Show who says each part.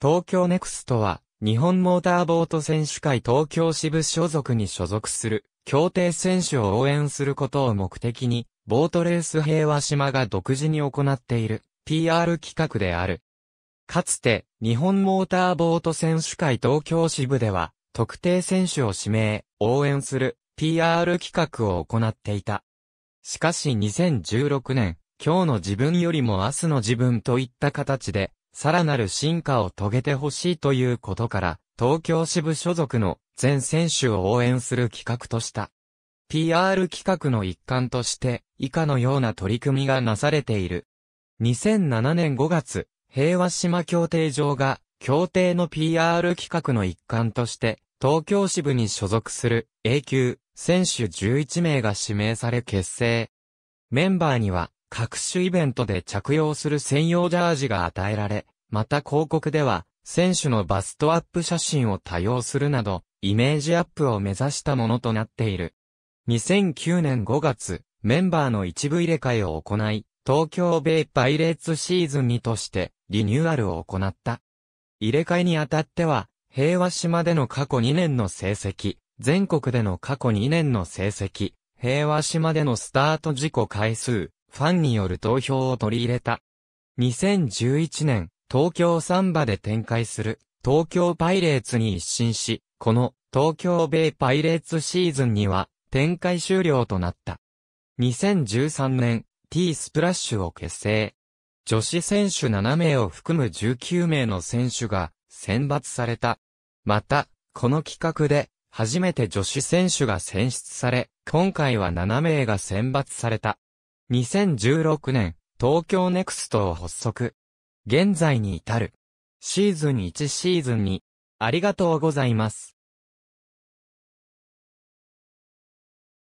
Speaker 1: 東京ネクストは、日本モーターボート選手会東京支部所属に所属する、協定選手を応援することを目的に、ボートレース平和島が独自に行っている、PR 企画である。かつて、日本モーターボート選手会東京支部では、特定選手を指名、応援する、PR 企画を行っていた。しかし2016年、今日の自分よりも明日の自分といった形で、さらなる進化を遂げてほしいということから、東京支部所属の全選手を応援する企画とした。PR 企画の一環として、以下のような取り組みがなされている。2007年5月、平和島協定場が、協定の PR 企画の一環として、東京支部に所属する A 級選手11名が指名され結成。メンバーには、各種イベントで着用する専用ジャージが与えられ、また広告では、選手のバストアップ写真を多用するなど、イメージアップを目指したものとなっている。2009年5月、メンバーの一部入れ替えを行い、東京ベイパイレーツシーズン2としてリニューアルを行った。入れ替えにあたっては、平和島での過去2年の成績、全国での過去2年の成績、平和島でのスタート事故回数、ファンによる投票を取り入れた。2011年、東京サンバで展開する東京パイレーツに一新し、この東京米パイレーツシーズンには展開終了となった。2013年 T スプラッシュを結成。女子選手7名を含む19名の選手が選抜された。また、この企画で初めて女子選手が選出され、今回は7名が選抜された。2016年、東京ネクストを発足。現在に至る。シーズン1シーズン2、ありがとうございます。